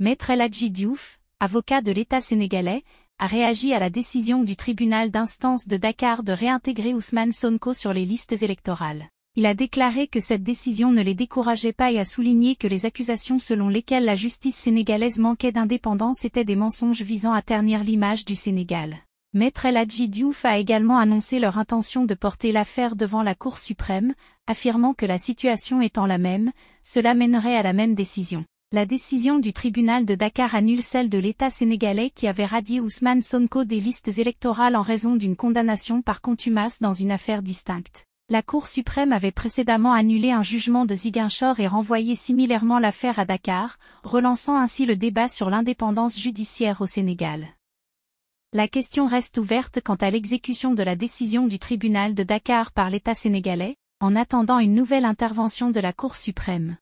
Maître El Diouf, avocat de l'État sénégalais, a réagi à la décision du tribunal d'instance de Dakar de réintégrer Ousmane Sonko sur les listes électorales. Il a déclaré que cette décision ne les décourageait pas et a souligné que les accusations selon lesquelles la justice sénégalaise manquait d'indépendance étaient des mensonges visant à ternir l'image du Sénégal. Maître El Diouf a également annoncé leur intention de porter l'affaire devant la Cour suprême, affirmant que la situation étant la même, cela mènerait à la même décision la décision du tribunal de Dakar annule celle de l'État sénégalais qui avait radié Ousmane Sonko des listes électorales en raison d'une condamnation par contumace dans une affaire distincte. La Cour suprême avait précédemment annulé un jugement de Ziguinchor et renvoyé similairement l'affaire à Dakar, relançant ainsi le débat sur l'indépendance judiciaire au Sénégal. La question reste ouverte quant à l'exécution de la décision du tribunal de Dakar par l'État sénégalais, en attendant une nouvelle intervention de la Cour suprême.